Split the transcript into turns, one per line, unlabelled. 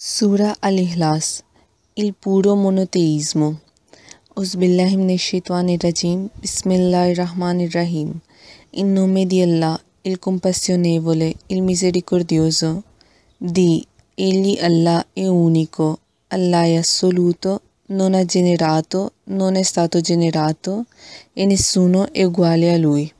Sura al-Ikhlas, il puro monoteismo. Rajim, Bismillahirrahmanirrahim. In nome di Allah, il compassionevole, il misericordioso. Di, egli Allah è unico, Allah è assoluto, non ha generato, non è stato generato e nessuno è uguale a lui.